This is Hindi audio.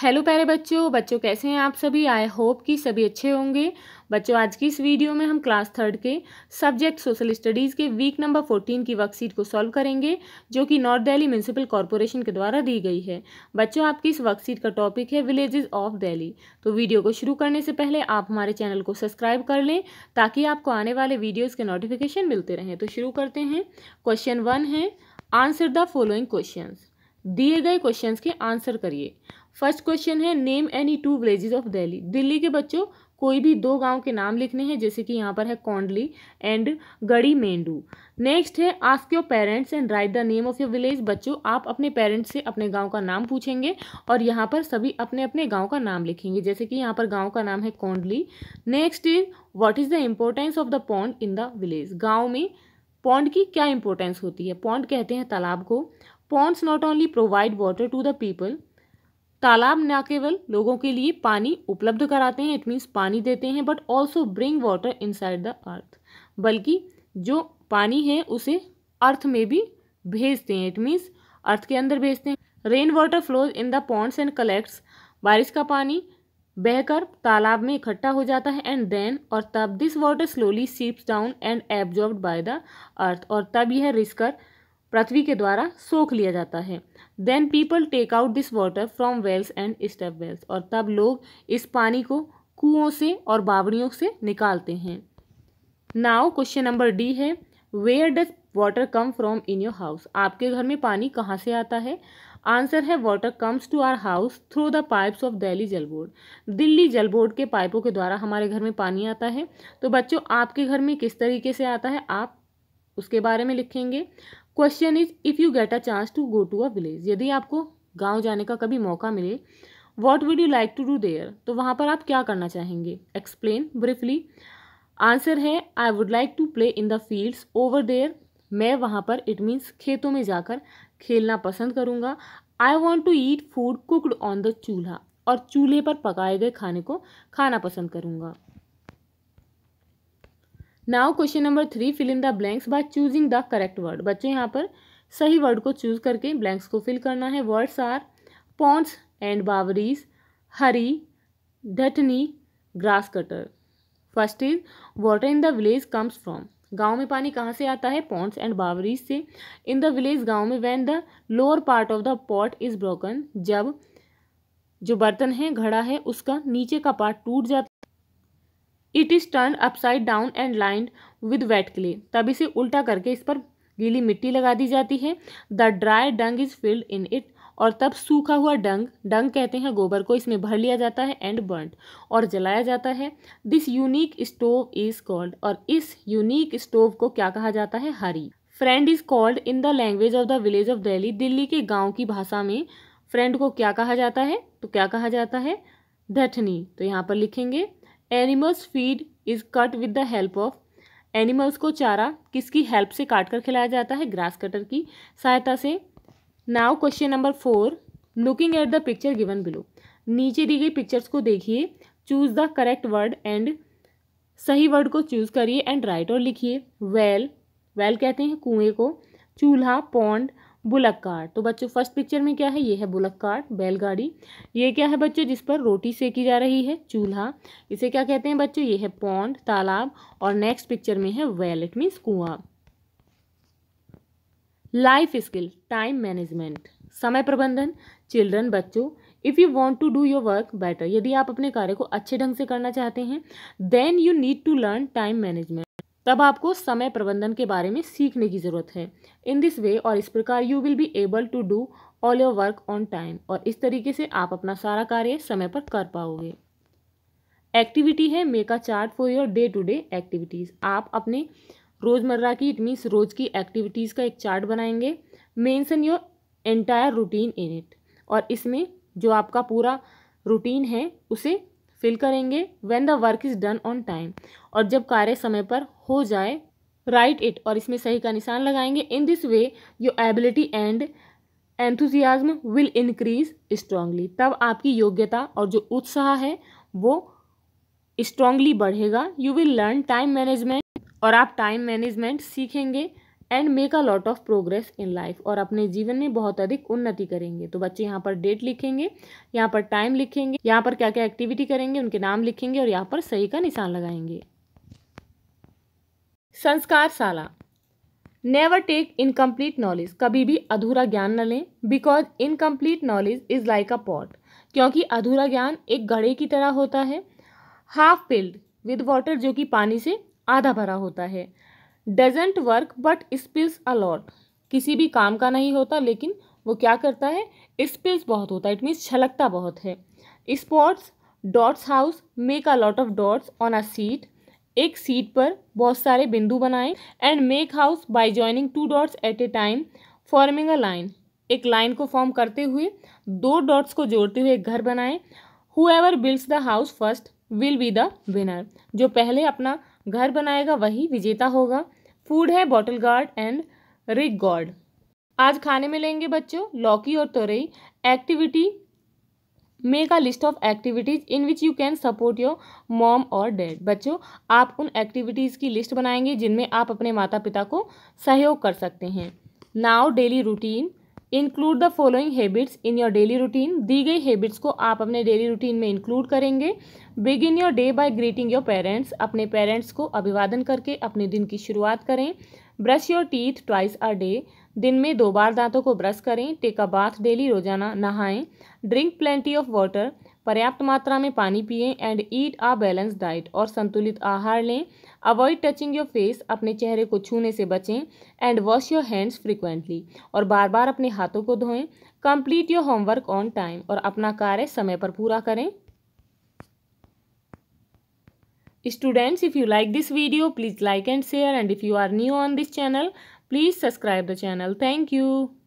हेलो प्यारे बच्चों बच्चों कैसे हैं आप सभी आई होप कि सभी अच्छे होंगे बच्चों आज की इस वीडियो में हम क्लास थर्ड के सब्जेक्ट सोशल स्टडीज़ के वीक नंबर फोर्टीन की वर्कशीट को सॉल्व करेंगे जो कि नॉर्थ दिल्ली म्यूनसिपल कॉरपोरेशन के द्वारा दी गई है बच्चों आपकी इस वर्कशीट का टॉपिक है विलेजेस ऑफ दिल्ली तो वीडियो को शुरू करने से पहले आप हमारे चैनल को सब्सक्राइब कर लें ताकि आपको आने वाले वीडियोज़ के नोटिफिकेशन मिलते रहें तो शुरू करते हैं क्वेश्चन वन है आंसर द फॉलोइंग क्वेश्चन दिए गए क्वेश्चंस के आंसर करिए फर्स्ट क्वेश्चन है name any two villages of Delhi Delhi के बच्चों कोई भी दो गांव के नाम लिखने हैं जैसे कि यहाँ पर है कौंडली एंड गड़ी मेंडू नेक्स्ट है ask your parents and write the name of your village बच्चों आप अपने पेरेंट्स से अपने गांव का नाम पूछेंगे और यहाँ पर सभी अपने अपने गांव का नाम लिखेंगे जैसे कि यहाँ पर गांव का नाम है Kondli next is what is the importance of the pond in the village गाँव में पौंड की क्या इंपॉर्टेंस होती है पौंड कहते हैं तालाब को ponds not only provide water to the people तालाब न केवल लोगों के लिए पानी उपलब्ध कराते हैं इट मीन्स पानी देते हैं but also bring water side the earth बल्कि जो पानी है उसे अर्थ में भी भेजते हैं इट मीन्स अर्थ के अंदर भेजते हैं rain water flows in the ponds and collects बारिश का पानी बहकर तालाब में इकट्ठा हो जाता है एंड देन और तब this water slowly seeps down and absorb by the earth और तब यह रिसकर पृथ्वी के द्वारा सोख लिया जाता है then people take out this water from wells and step wells और तब लोग इस पानी को कुओं से और बावड़ियों से निकालते हैं नाव क्वेश्चन नंबर डी है where does water come from in your house आपके घर में पानी कहाँ से आता है आंसर है water comes to our house through the pipes of Delhi Jal board Delhi Jal board के पाइपों के द्वारा हमारे घर में पानी आता है तो बच्चों आपके घर में किस तरीके से आता है आप उसके बारे में लिखेंगे question is if you get a chance to go to a village यदि आपको गांव जाने का कभी मौका मिले what would you like to do there तो वहाँ पर आप क्या करना चाहेंगे एक्सप्लेन ब्रीफली आंसर है I would like to play in the fields over there मैं वहाँ पर इट मीन्स खेतों में जाकर खेलना पसंद करूँगा I want to eat food cooked on the chulha और चूल्हे पर पकाए गए खाने को खाना पसंद करूँगा now question number three fill in the blanks by choosing the correct word बच्चों यहाँ पर सही वर्ड को चूज करके ब्लैंक्स को फिल करना है words are ponds and bawris हरी डटनी grass cutter first is water in the village comes from गांव में पानी कहाँ से आता है पॉन्ट्स एंड बावरीज से इन द विलेज गांव में when the lower part of the pot is broken जब जो बर्तन है घड़ा है उसका नीचे का पार्ट टूट जाता it is turn upside down and lined with wet clay तब इसे उल्टा करके इस पर गीली मिट्टी लगा दी जाती है the dry dung is filled in it और तब सूखा हुआ डंग डंग कहते हैं गोबर को इसमें भर लिया जाता है एंड बर्न और जलाया जाता है this unique stove is called और इस यूनिक स्टोव को क्या कहा जाता है हरी फ्रेंड is called in the language of the village of Delhi Delhi के गांव की भाषा में फ्रेंड को क्या कहा जाता है तो क्या कहा जाता है धठनी तो यहाँ पर लिखेंगे animals feed is cut with the help of animals को चारा किसकी हेल्प से काट कर खिलाया जाता है ग्रास कटर की सहायता से now question number four looking at the picture given below नीचे दी गई पिक्चर्स को देखिए choose the correct word and सही वर्ड को चूज करिए एंड राइट और लिखिए वेल वेल कहते हैं कुएं को चूल्हा पौंड बुलक कार्ट तो बच्चों फर्स्ट पिक्चर में क्या है ये है बुलक कार्ट बैलगाड़ी ये क्या है बच्चों जिस पर रोटी सेकी जा रही है चूल्हा इसे क्या कहते हैं बच्चों ये है पौंड तालाब और नेक्स्ट पिक्चर में है वेल इट मीन्स कुआ लाइफ स्किल टाइम मैनेजमेंट समय प्रबंधन चिल्ड्रन बच्चों if you want to do your work better यदि आप अपने कार्य को अच्छे ढंग से करना चाहते हैं then you need to learn time management तब आपको समय प्रबंधन के बारे में सीखने की ज़रूरत है इन दिस वे और इस प्रकार you will be able to do all your work on time और इस तरीके से आप अपना सारा कार्य समय पर कर पाओगे एक्टिविटी है make a chart for your day to day activities आप अपने रोज़मर्रा की इट मीन्स रोज़ की एक्टिविटीज़ का एक चार्ट बनाएंगे mention your entire routine in it और इसमें जो आपका पूरा रूटीन है उसे फिल करेंगे when the work is done on time और जब कार्य समय पर हो जाए राइट इट और इसमें सही का निशान लगाएंगे in this way your ability and enthusiasm will increase strongly तब आपकी योग्यता और जो उत्साह है वो स्ट्रांगली बढ़ेगा you will learn time management और आप टाइम मैनेजमेंट सीखेंगे and make a lot of progress in life और अपने जीवन में बहुत अधिक उन्नति करेंगे तो बच्चे यहाँ पर डेट लिखेंगे यहाँ पर टाइम लिखेंगे यहाँ पर क्या क्या एक्टिविटी करेंगे उनके नाम लिखेंगे और यहाँ पर सही का निशान लगाएंगे संस्कार साला नेवर टेक इनकम्प्लीट नॉलेज कभी भी अधूरा ज्ञान न लें because incomplete knowledge is like a pot क्योंकि अधूरा ज्ञान एक घड़े की तरह होता है हाफ फिल्ड विद वाटर जो कि पानी से आधा भरा होता है doesn't work but spills a lot किसी भी काम का नहीं होता लेकिन वो क्या करता है स्पिल्स बहुत होता है इट मीन्स छलकता बहुत है spots dots house make a lot of dots on a sheet एक सीट पर बहुत सारे बिंदु बनाएं and make house by joining two dots at a time forming a line एक लाइन को फॉर्म करते हुए दो डॉट्स को जोड़ते हुए एक घर बनाएं whoever builds the house first will be the winner जो पहले अपना घर बनाएगा वही विजेता होगा फूड है बॉटल गार्ड एंड रिग गॉड आज खाने में लेंगे बच्चों लौकी और तोरई activity make a list of activities in which you can support your mom और डैड बच्चों आप उन एक्टिविटीज़ की लिस्ट बनाएंगे जिनमें आप अपने माता पिता को सहयोग कर सकते हैं now daily routine include the following habits in your daily routine दी गई हैबिट्स को आप अपने डेली रूटीन में इंक्लूड करेंगे begin your day by greeting your parents अपने पेरेंट्स को अभिवादन करके अपने दिन की शुरुआत करें brush your teeth twice a day दिन में दो बार दांतों को ब्रश करें टेक अ बाथ डेली रोजाना नहाएं ड्रिंक प्लेंटी ऑफ वाटर पर्याप्त मात्रा में पानी पिए and eat a balance diet और संतुलित आहार लें अवॉइड टचिंग योर फेस अपने चेहरे को छूने से बचें and wash your hands frequently और बार बार अपने हाथों को धोएं complete your homework on time और अपना कार्य समय पर पूरा करें students if you like this video please like and share and if you are new on this channel please subscribe the channel thank you